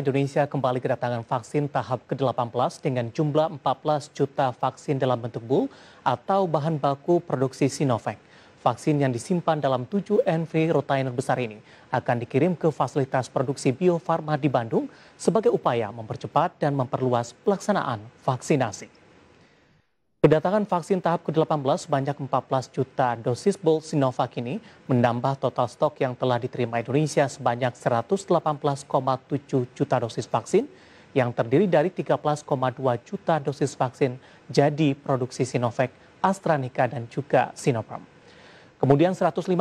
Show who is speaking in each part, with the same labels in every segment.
Speaker 1: Indonesia kembali kedatangan vaksin tahap ke-18 dengan jumlah 14 juta vaksin dalam bentuk bul atau bahan baku produksi Sinovac. Vaksin yang disimpan dalam 7 NV rotainer besar ini akan dikirim ke fasilitas produksi Bio Farma di Bandung sebagai upaya mempercepat dan memperluas pelaksanaan vaksinasi. Kedatangan vaksin tahap ke-18 sebanyak 14 juta dosis bol Sinovac ini menambah total stok yang telah diterima Indonesia sebanyak 118,7 juta dosis vaksin yang terdiri dari 13,2 juta dosis vaksin jadi produksi Sinovac, AstraZeneca dan juga Sinopharm. Kemudian 105,5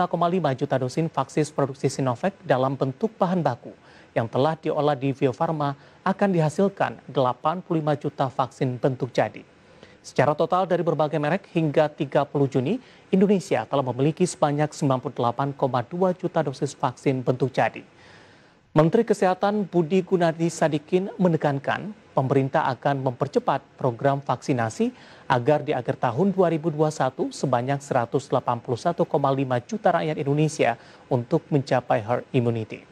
Speaker 1: juta dosis vaksin produksi Sinovac dalam bentuk bahan baku yang telah diolah di Bio Farma akan dihasilkan 85 juta vaksin bentuk jadi. Secara total dari berbagai merek hingga 30 Juni, Indonesia telah memiliki sebanyak 98,2 juta dosis vaksin bentuk jadi. Menteri Kesehatan Budi Gunadi Sadikin menekankan pemerintah akan mempercepat program vaksinasi agar di akhir tahun 2021 sebanyak 181,5 juta rakyat Indonesia untuk mencapai herd immunity.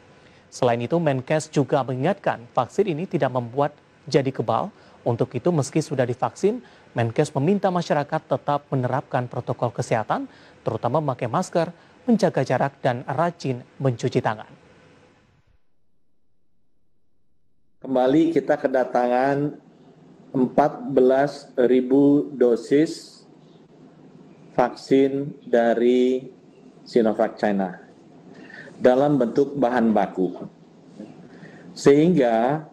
Speaker 1: Selain itu, Menkes juga mengingatkan vaksin ini tidak membuat jadi kebal. Untuk itu meski sudah divaksin, Menkes meminta masyarakat tetap menerapkan protokol kesehatan, terutama memakai masker, menjaga jarak, dan rajin mencuci tangan.
Speaker 2: Kembali kita kedatangan 14.000 dosis vaksin dari Sinovac China dalam bentuk bahan baku. Sehingga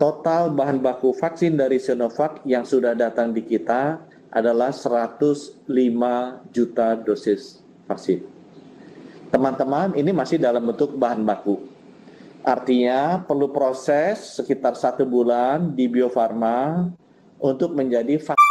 Speaker 2: total bahan baku vaksin dari Sinovac yang sudah datang di kita adalah 105 juta dosis vaksin. Teman-teman, ini masih dalam bentuk bahan baku. Artinya perlu proses sekitar satu bulan di Bio Farma untuk menjadi vaksin.